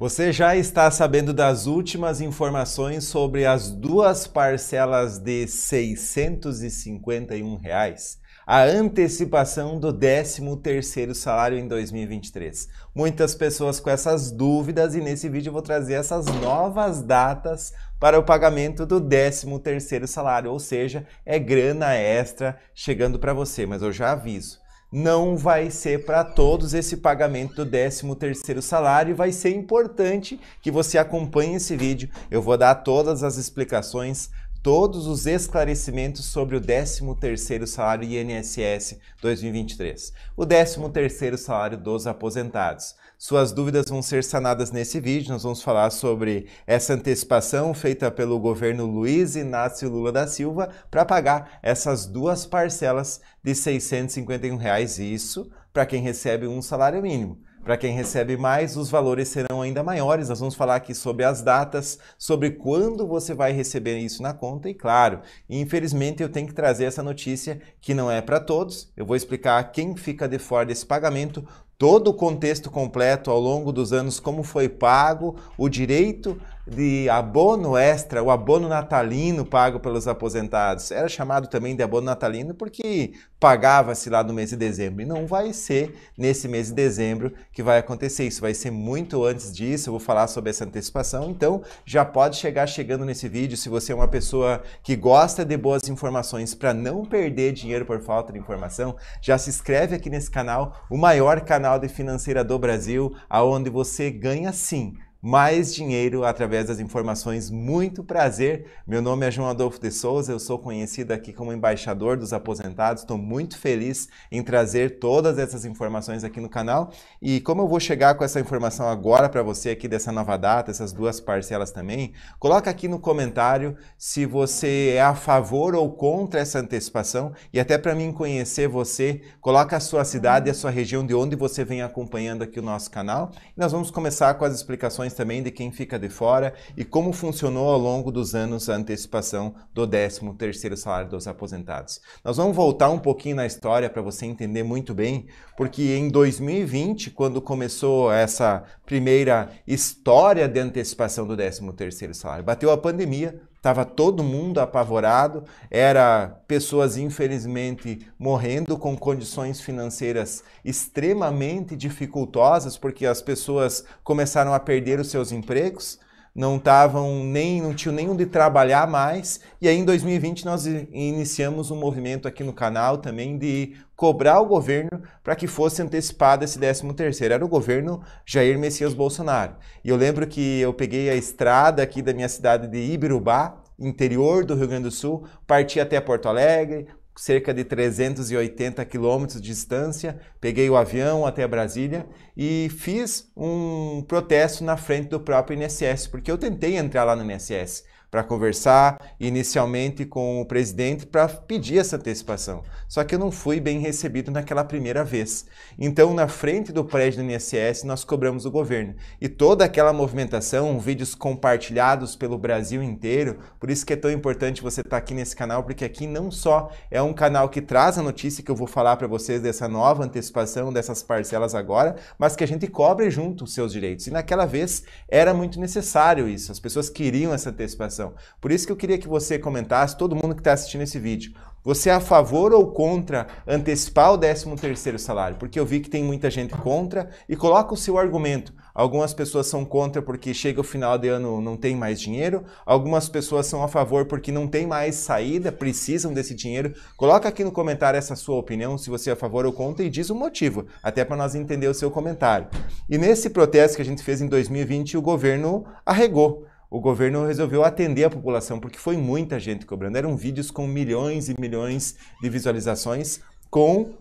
Você já está sabendo das últimas informações sobre as duas parcelas de R$ 651, reais, a antecipação do 13º salário em 2023. Muitas pessoas com essas dúvidas e nesse vídeo eu vou trazer essas novas datas para o pagamento do 13º salário, ou seja, é grana extra chegando para você, mas eu já aviso não vai ser para todos esse pagamento do 13º salário, vai ser importante que você acompanhe esse vídeo. Eu vou dar todas as explicações, todos os esclarecimentos sobre o 13º salário INSS 2023. O 13º salário dos aposentados. Suas dúvidas vão ser sanadas nesse vídeo. Nós vamos falar sobre essa antecipação feita pelo governo Luiz Inácio Lula da Silva para pagar essas duas parcelas de R$ 651, reais, isso para quem recebe um salário mínimo. Para quem recebe mais, os valores serão ainda maiores. Nós vamos falar aqui sobre as datas, sobre quando você vai receber isso na conta e, claro, infelizmente eu tenho que trazer essa notícia que não é para todos. Eu vou explicar quem fica de fora desse pagamento, todo o contexto completo ao longo dos anos, como foi pago, o direito de abono extra, o abono natalino pago pelos aposentados. Era chamado também de abono natalino porque pagava-se lá no mês de dezembro. E não vai ser nesse mês de dezembro que vai acontecer isso, vai ser muito antes disso. Eu vou falar sobre essa antecipação, então já pode chegar chegando nesse vídeo. Se você é uma pessoa que gosta de boas informações para não perder dinheiro por falta de informação, já se inscreve aqui nesse canal, o maior canal Nacional de Financeira do Brasil, aonde você ganha sim mais dinheiro através das informações. Muito prazer. Meu nome é João Adolfo de Souza, eu sou conhecido aqui como embaixador dos aposentados. Estou muito feliz em trazer todas essas informações aqui no canal. E como eu vou chegar com essa informação agora para você aqui dessa nova data, essas duas parcelas também, coloca aqui no comentário se você é a favor ou contra essa antecipação e até para mim conhecer você, coloca a sua cidade e a sua região de onde você vem acompanhando aqui o nosso canal. E nós vamos começar com as explicações informações também de quem fica de fora e como funcionou ao longo dos anos a antecipação do 13º salário dos aposentados. Nós vamos voltar um pouquinho na história para você entender muito bem, porque em 2020, quando começou essa primeira história de antecipação do 13º salário, bateu a pandemia, Estava todo mundo apavorado, era pessoas infelizmente morrendo com condições financeiras extremamente dificultosas, porque as pessoas começaram a perder os seus empregos, não estavam nem não tinham nem onde trabalhar mais. E aí em 2020 nós iniciamos um movimento aqui no canal também de cobrar o governo para que fosse antecipado esse 13º. Era o governo Jair Messias Bolsonaro. E eu lembro que eu peguei a estrada aqui da minha cidade de Ibirubá, interior do Rio Grande do Sul, parti até Porto Alegre, cerca de 380 quilômetros de distância, peguei o avião até Brasília e fiz um protesto na frente do próprio INSS, porque eu tentei entrar lá no INSS para conversar inicialmente com o presidente para pedir essa antecipação. Só que eu não fui bem recebido naquela primeira vez. Então, na frente do prédio do INSS, nós cobramos o governo. E toda aquela movimentação, vídeos compartilhados pelo Brasil inteiro, por isso que é tão importante você estar tá aqui nesse canal, porque aqui não só é um canal que traz a notícia que eu vou falar para vocês dessa nova antecipação dessas parcelas agora, mas que a gente cobre junto os seus direitos. E naquela vez era muito necessário isso. As pessoas queriam essa antecipação por isso que eu queria que você comentasse, todo mundo que está assistindo esse vídeo, você é a favor ou contra antecipar o 13 terceiro salário? Porque eu vi que tem muita gente contra e coloca o seu argumento. Algumas pessoas são contra porque chega o final de ano não tem mais dinheiro, algumas pessoas são a favor porque não tem mais saída, precisam desse dinheiro. Coloca aqui no comentário essa sua opinião, se você é a favor ou contra e diz o motivo, até para nós entender o seu comentário. E nesse protesto que a gente fez em 2020, o governo arregou o governo resolveu atender a população, porque foi muita gente cobrando. Eram vídeos com milhões e milhões de visualizações com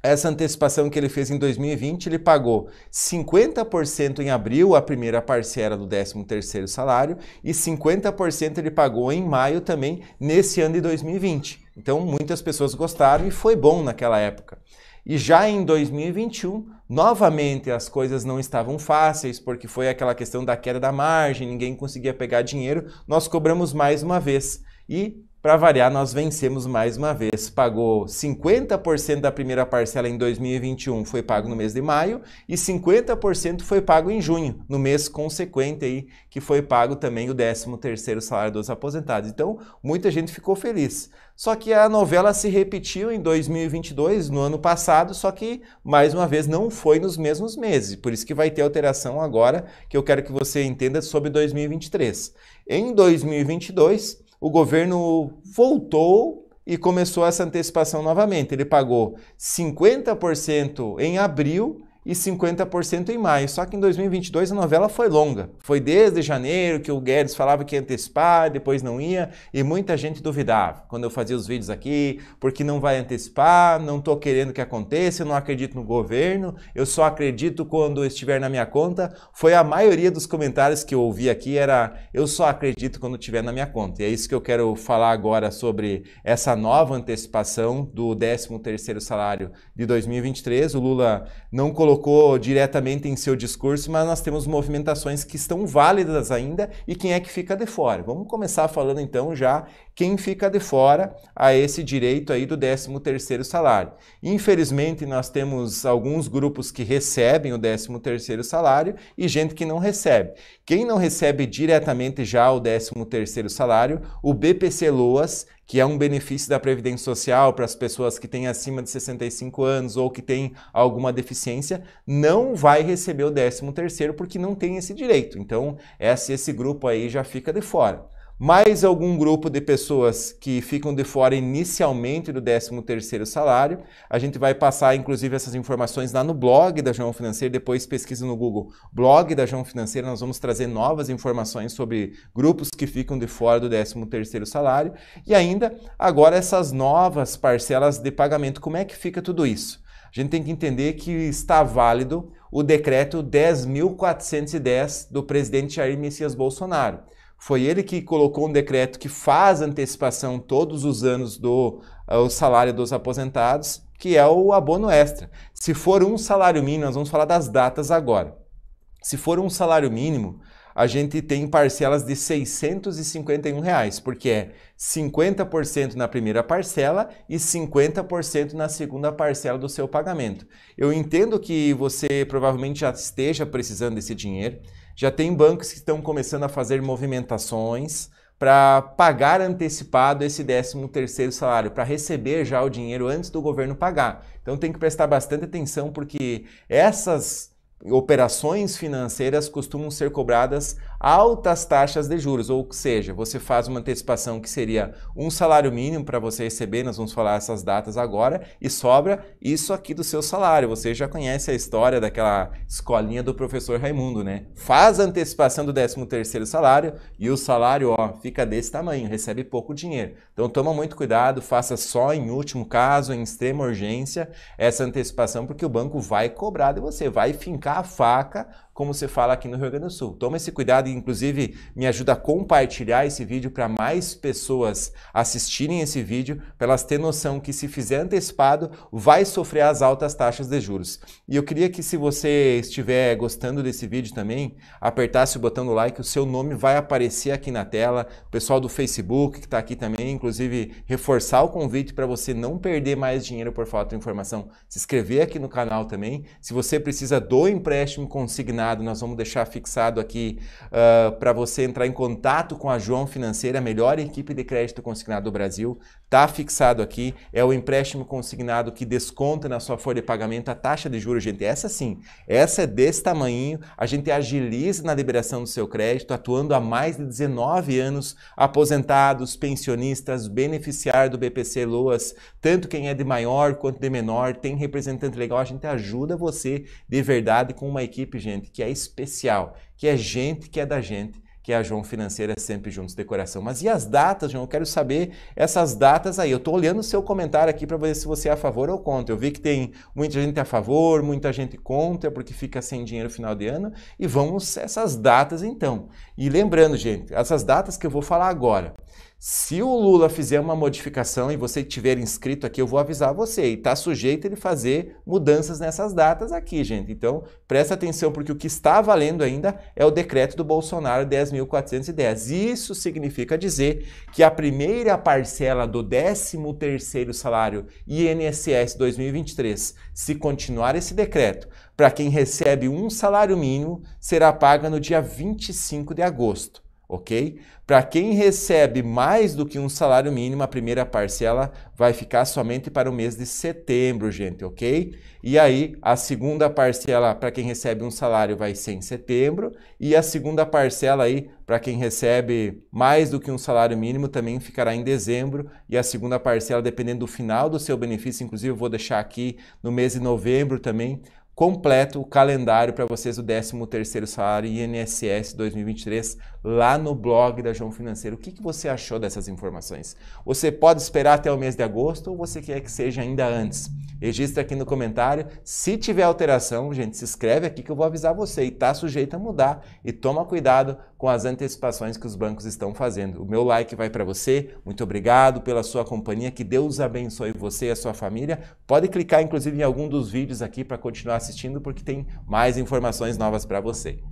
essa antecipação que ele fez em 2020, ele pagou 50% em abril, a primeira parcela do 13º salário, e 50% ele pagou em maio também, nesse ano de 2020. Então, muitas pessoas gostaram e foi bom naquela época. E já em 2021, novamente as coisas não estavam fáceis, porque foi aquela questão da queda da margem, ninguém conseguia pegar dinheiro, nós cobramos mais uma vez. E para variar, nós vencemos mais uma vez. Pagou 50% da primeira parcela em 2021, foi pago no mês de maio, e 50% foi pago em junho, no mês consequente aí, que foi pago também o 13º salário dos aposentados. Então, muita gente ficou feliz. Só que a novela se repetiu em 2022, no ano passado, só que mais uma vez não foi nos mesmos meses. Por isso que vai ter alteração agora, que eu quero que você entenda sobre 2023. Em 2022, o governo voltou e começou essa antecipação novamente. Ele pagou 50% em abril e 50% em maio. Só que em 2022 a novela foi longa. Foi desde janeiro que o Guedes falava que ia antecipar, depois não ia, e muita gente duvidava quando eu fazia os vídeos aqui, porque não vai antecipar, não estou querendo que aconteça, eu não acredito no governo, eu só acredito quando estiver na minha conta. Foi a maioria dos comentários que eu ouvi aqui era eu só acredito quando estiver na minha conta. E é isso que eu quero falar agora sobre essa nova antecipação do 13º salário de 2023. O Lula não colocou colocou diretamente em seu discurso, mas nós temos movimentações que estão válidas ainda e quem é que fica de fora. Vamos começar falando então já quem fica de fora a esse direito aí do 13º salário. Infelizmente, nós temos alguns grupos que recebem o 13º salário e gente que não recebe. Quem não recebe diretamente já o 13º salário, o BPC Loas que é um benefício da Previdência Social para as pessoas que têm acima de 65 anos ou que têm alguma deficiência, não vai receber o 13 terceiro porque não tem esse direito. Então, esse, esse grupo aí já fica de fora mais algum grupo de pessoas que ficam de fora inicialmente do 13º salário. A gente vai passar, inclusive, essas informações lá no blog da João Financeira, depois pesquisa no Google blog da João Financeira, nós vamos trazer novas informações sobre grupos que ficam de fora do 13º salário. E ainda, agora, essas novas parcelas de pagamento, como é que fica tudo isso? A gente tem que entender que está válido o decreto 10.410 do presidente Jair Messias Bolsonaro. Foi ele que colocou um decreto que faz antecipação todos os anos do uh, salário dos aposentados, que é o abono extra. Se for um salário mínimo, nós vamos falar das datas agora. Se for um salário mínimo, a gente tem parcelas de 651 reais, porque é 50% na primeira parcela e 50% na segunda parcela do seu pagamento. Eu entendo que você provavelmente já esteja precisando desse dinheiro, já tem bancos que estão começando a fazer movimentações para pagar antecipado esse 13º salário, para receber já o dinheiro antes do governo pagar. Então tem que prestar bastante atenção porque essas operações financeiras costumam ser cobradas altas taxas de juros, ou seja, você faz uma antecipação que seria um salário mínimo para você receber, nós vamos falar essas datas agora, e sobra isso aqui do seu salário. Você já conhece a história daquela escolinha do professor Raimundo, né? Faz a antecipação do 13º salário e o salário, ó, fica desse tamanho, recebe pouco dinheiro. Então toma muito cuidado, faça só em último caso, em extrema urgência, essa antecipação, porque o banco vai cobrar de você, vai fincar a faca como se fala aqui no Rio Grande do Sul. Toma esse cuidado e, inclusive, me ajuda a compartilhar esse vídeo para mais pessoas assistirem esse vídeo, para elas terem noção que, se fizer antecipado, vai sofrer as altas taxas de juros. E eu queria que, se você estiver gostando desse vídeo também, apertasse o botão do like, o seu nome vai aparecer aqui na tela. O pessoal do Facebook que está aqui também, inclusive, reforçar o convite para você não perder mais dinheiro por falta de informação. Se inscrever aqui no canal também. Se você precisa do empréstimo consignado, combinado, nós vamos deixar fixado aqui uh, ah, para você entrar em contato com a João Financeira, a melhor equipe de crédito consignado do Brasil. Está fixado aqui, é o empréstimo consignado que desconta na sua folha de pagamento a taxa de juros, gente. Essa sim, essa é desse tamanho, a gente agiliza na liberação do seu crédito, atuando há mais de 19 anos, aposentados, pensionistas, beneficiário do BPC Loas, tanto quem é de maior quanto de menor, tem representante legal, a gente ajuda você de verdade com uma equipe, gente, que é especial, que é gente que é da gente que é a João Financeira é Sempre Juntos Decoração. Mas e as datas, João? Eu quero saber essas datas aí. Eu estou olhando o seu comentário aqui para ver se você é a favor ou contra. Eu vi que tem muita gente a favor, muita gente contra, porque fica sem dinheiro no final de ano. E vamos essas datas então. E lembrando, gente, essas datas que eu vou falar agora se o Lula fizer uma modificação e você tiver inscrito aqui, eu vou avisar você. E está sujeito ele fazer mudanças nessas datas aqui, gente. Então, presta atenção, porque o que está valendo ainda é o decreto do Bolsonaro 10.410. Isso significa dizer que a primeira parcela do 13º salário INSS 2023, se continuar esse decreto, para quem recebe um salário mínimo, será paga no dia 25 de agosto ok? Para quem recebe mais do que um salário mínimo, a primeira parcela vai ficar somente para o mês de setembro, gente, ok? E aí a segunda parcela para quem recebe um salário vai ser em setembro e a segunda parcela aí para quem recebe mais do que um salário mínimo também ficará em dezembro e a segunda parcela dependendo do final do seu benefício, inclusive eu vou deixar aqui no mês de novembro também completo o calendário para vocês do 13º salário INSS 2023 lá no blog da João Financeiro. O que, que você achou dessas informações? Você pode esperar até o mês de agosto ou você quer que seja ainda antes? Registra aqui no comentário. Se tiver alteração, gente, se inscreve aqui que eu vou avisar você. E está sujeito a mudar. E toma cuidado com as antecipações que os bancos estão fazendo. O meu like vai para você. Muito obrigado pela sua companhia. Que Deus abençoe você e a sua família. Pode clicar, inclusive, em algum dos vídeos aqui para continuar assistindo, porque tem mais informações novas para você.